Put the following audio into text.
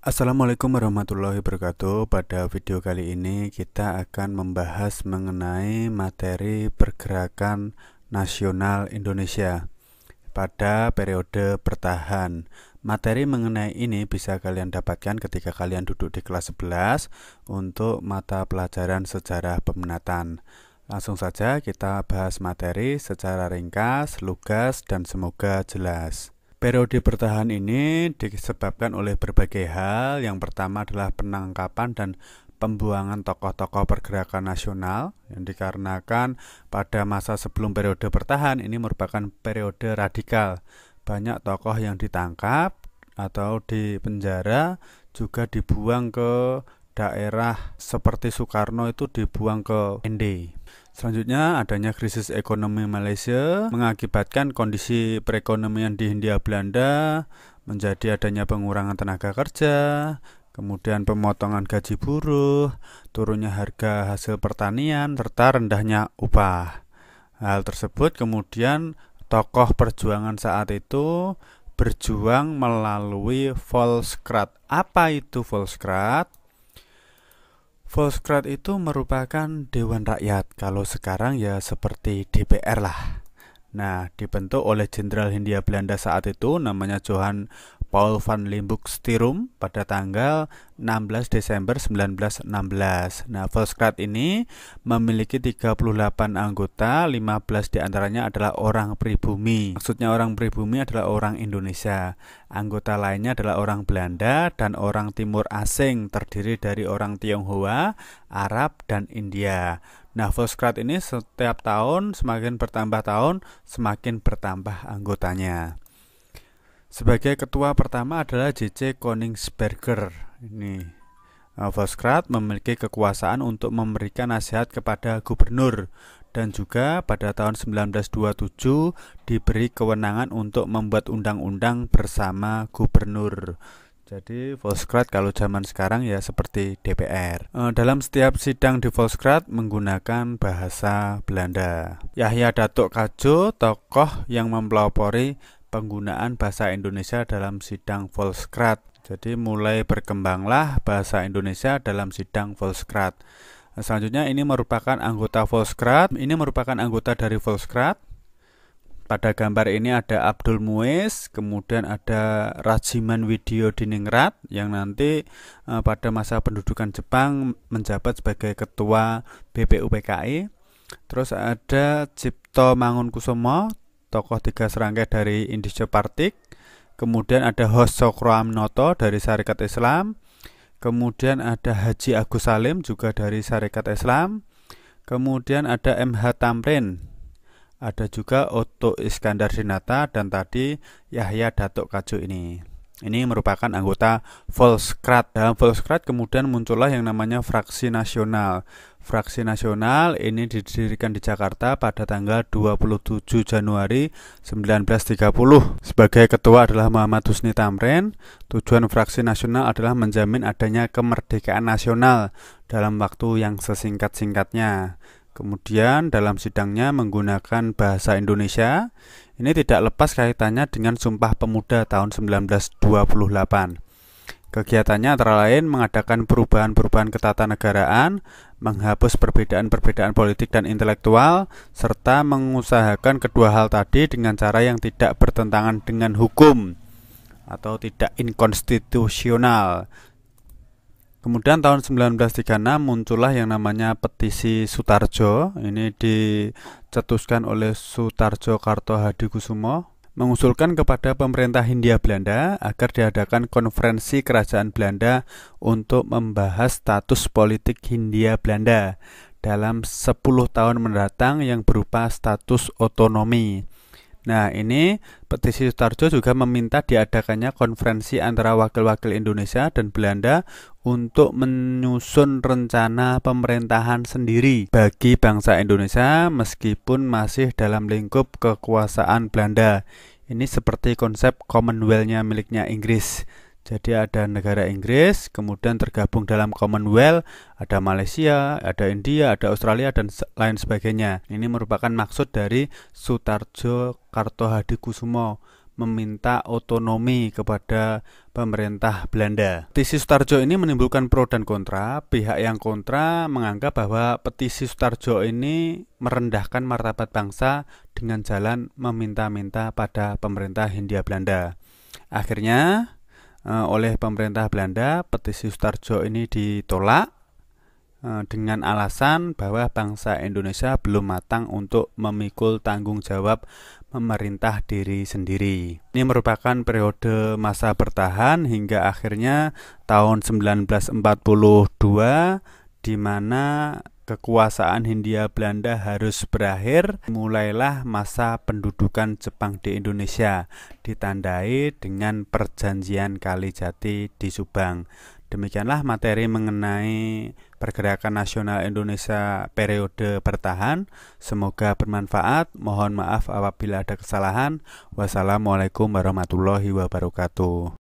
Assalamualaikum warahmatullahi wabarakatuh. Pada video kali ini kita akan membahas mengenai materi pergerakan nasional Indonesia pada periode pertahan. Materi mengenai ini bisa kalian dapatkan ketika kalian duduk di kelas 11 untuk mata pelajaran sejarah pemenatan. Langsung saja kita bahas materi secara ringkas, lugas, dan semoga jelas. Periode bertahan ini disebabkan oleh berbagai hal. Yang pertama adalah penangkapan dan pembuangan tokoh-tokoh pergerakan nasional yang dikarenakan pada masa sebelum periode bertahan ini merupakan periode radikal. Banyak tokoh yang ditangkap atau dipenjara juga dibuang ke daerah seperti Soekarno itu dibuang ke ND Selanjutnya, adanya krisis ekonomi Malaysia mengakibatkan kondisi perekonomian di Hindia Belanda menjadi adanya pengurangan tenaga kerja, kemudian pemotongan gaji buruh, turunnya harga hasil pertanian, serta rendahnya upah. Hal tersebut kemudian tokoh perjuangan saat itu berjuang melalui Volkskrat. Apa itu Volkskrat? Volkskrat itu merupakan dewan rakyat, kalau sekarang ya seperti DPR lah. Nah, dibentuk oleh Jenderal Hindia Belanda saat itu namanya Johan Paul van Limburg Stirum pada tanggal 16 Desember 1916. Nah, Volkskrat ini memiliki 38 anggota, 15 diantaranya adalah orang pribumi. Maksudnya orang pribumi adalah orang Indonesia. Anggota lainnya adalah orang Belanda dan orang timur asing terdiri dari orang Tionghoa, Arab, dan India. Nah, Volkskrat ini setiap tahun semakin bertambah tahun, semakin bertambah anggotanya. Sebagai ketua pertama adalah JC Koningsberger. Ini eh, Voskrat memiliki kekuasaan untuk memberikan nasihat kepada gubernur dan juga pada tahun 1927 diberi kewenangan untuk membuat undang-undang bersama gubernur. Jadi Volkskrad kalau zaman sekarang ya seperti DPR. Eh, dalam setiap sidang di Volkskrad menggunakan bahasa Belanda. Yahya Datuk Kajo, tokoh yang mempelopori penggunaan bahasa Indonesia dalam sidang Volkskrat. Jadi mulai berkembanglah bahasa Indonesia dalam sidang Volkskrat. Selanjutnya ini merupakan anggota Volkskrat. Ini merupakan anggota dari Volkskrat. Pada gambar ini ada Abdul Muiz, kemudian ada Rajiman Widyo Diningrat yang nanti eh, pada masa pendudukan Jepang menjabat sebagai ketua BPUPKI. Terus ada Cipto Mangunkusumo, tokoh tiga serangkai dari Indische Partik, kemudian ada Hos Sokroamnoto dari Syarikat Islam, kemudian ada Haji Agus Salim juga dari Syarikat Islam, kemudian ada MH Tamrin, ada juga Otto Iskandar Sinata dan tadi Yahya Datuk Kaju ini. Ini merupakan anggota Volkskrat Dalam Volkskrat kemudian muncullah yang namanya fraksi nasional. Fraksi nasional ini didirikan di Jakarta pada tanggal 27 Januari 1930. Sebagai ketua adalah Muhammad Husni Tamrin. Tujuan fraksi nasional adalah menjamin adanya kemerdekaan nasional dalam waktu yang sesingkat-singkatnya. Kemudian dalam sidangnya menggunakan bahasa Indonesia. Ini tidak lepas kaitannya dengan Sumpah Pemuda tahun 1928. Kegiatannya antara lain mengadakan perubahan-perubahan ketatanegaraan, menghapus perbedaan-perbedaan politik dan intelektual, serta mengusahakan kedua hal tadi dengan cara yang tidak bertentangan dengan hukum atau tidak inkonstitusional Kemudian tahun 1936 muncullah yang namanya petisi Sutarjo. Ini dicetuskan oleh Sutarjo Karto Hadikusumo mengusulkan kepada pemerintah Hindia Belanda agar diadakan konferensi kerajaan Belanda untuk membahas status politik Hindia Belanda dalam 10 tahun mendatang yang berupa status otonomi. Nah, ini petisi Sutarjo juga meminta diadakannya konferensi antara wakil-wakil Indonesia dan Belanda untuk menyusun rencana pemerintahan sendiri bagi bangsa Indonesia meskipun masih dalam lingkup kekuasaan Belanda. Ini seperti konsep commonwealth miliknya Inggris. Jadi ada negara Inggris, kemudian tergabung dalam Commonwealth, ada Malaysia, ada India, ada Australia dan lain sebagainya. Ini merupakan maksud dari Sutarjo Kartohadikusumo meminta otonomi kepada pemerintah Belanda. Petisi Sutarjo ini menimbulkan pro dan kontra. Pihak yang kontra menganggap bahwa petisi Sutarjo ini merendahkan martabat bangsa dengan jalan meminta-minta pada pemerintah Hindia Belanda. Akhirnya, Eh, oleh pemerintah Belanda, petisi Sutarjo ini ditolak eh, dengan alasan bahwa bangsa Indonesia belum matang untuk memikul tanggung jawab memerintah diri sendiri. Ini merupakan periode masa bertahan hingga akhirnya tahun 1942 di mana kekuasaan Hindia Belanda harus berakhir, mulailah masa pendudukan Jepang di Indonesia, ditandai dengan perjanjian Kalijati di Subang. Demikianlah materi mengenai pergerakan nasional Indonesia periode bertahan. Semoga bermanfaat. Mohon maaf apabila ada kesalahan. Wassalamualaikum warahmatullahi wabarakatuh.